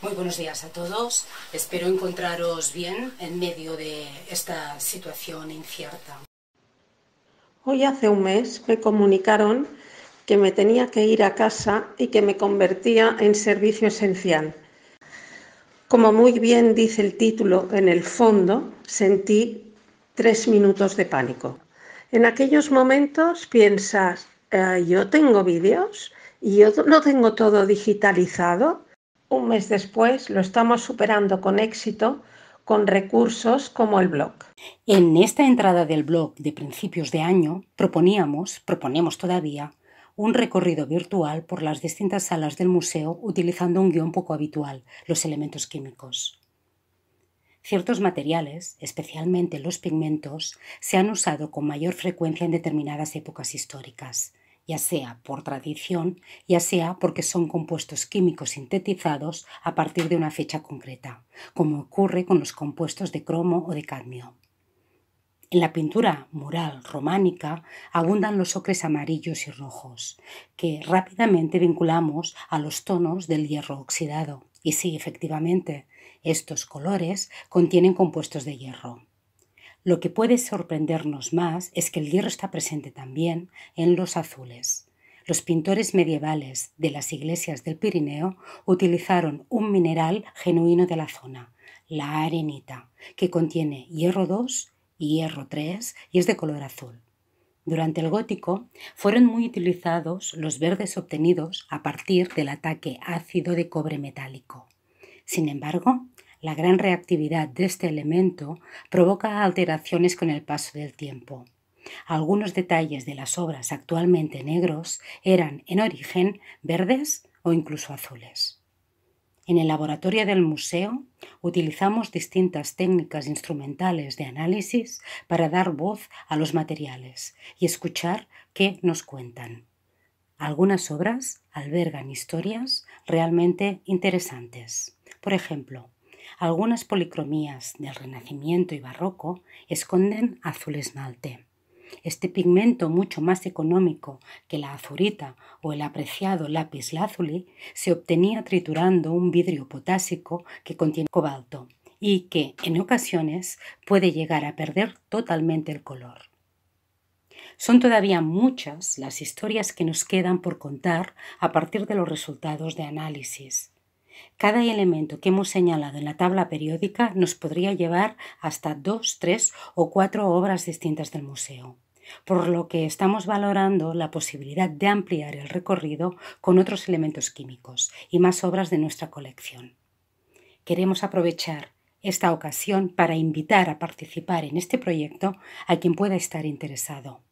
Muy buenos días a todos. Espero encontraros bien en medio de esta situación incierta. Hoy hace un mes me comunicaron que me tenía que ir a casa y que me convertía en servicio esencial. Como muy bien dice el título, en el fondo sentí tres minutos de pánico. En aquellos momentos piensas, eh, yo tengo vídeos y yo no tengo todo digitalizado un mes después lo estamos superando con éxito con recursos como el blog. En esta entrada del blog de principios de año proponíamos, proponemos todavía, un recorrido virtual por las distintas salas del museo utilizando un guión poco habitual, los elementos químicos. Ciertos materiales, especialmente los pigmentos, se han usado con mayor frecuencia en determinadas épocas históricas, ya sea por tradición, ya sea porque son compuestos químicos sintetizados a partir de una fecha concreta, como ocurre con los compuestos de cromo o de cadmio. En la pintura mural románica abundan los ocres amarillos y rojos, que rápidamente vinculamos a los tonos del hierro oxidado. Y sí, efectivamente, estos colores contienen compuestos de hierro. Lo que puede sorprendernos más es que el hierro está presente también en los azules. Los pintores medievales de las iglesias del Pirineo utilizaron un mineral genuino de la zona, la arenita, que contiene hierro 2 y hierro 3 y es de color azul. Durante el gótico fueron muy utilizados los verdes obtenidos a partir del ataque ácido de cobre metálico. Sin embargo, la gran reactividad de este elemento provoca alteraciones con el paso del tiempo. Algunos detalles de las obras actualmente negros eran en origen verdes o incluso azules. En el laboratorio del museo utilizamos distintas técnicas instrumentales de análisis para dar voz a los materiales y escuchar qué nos cuentan. Algunas obras albergan historias realmente interesantes. Por ejemplo, algunas policromías del Renacimiento y Barroco esconden azul esmalte. Este pigmento mucho más económico que la azurita o el apreciado lápiz lázuli se obtenía triturando un vidrio potásico que contiene cobalto y que en ocasiones puede llegar a perder totalmente el color. Son todavía muchas las historias que nos quedan por contar a partir de los resultados de análisis, cada elemento que hemos señalado en la tabla periódica nos podría llevar hasta dos, tres o cuatro obras distintas del museo, por lo que estamos valorando la posibilidad de ampliar el recorrido con otros elementos químicos y más obras de nuestra colección. Queremos aprovechar esta ocasión para invitar a participar en este proyecto a quien pueda estar interesado.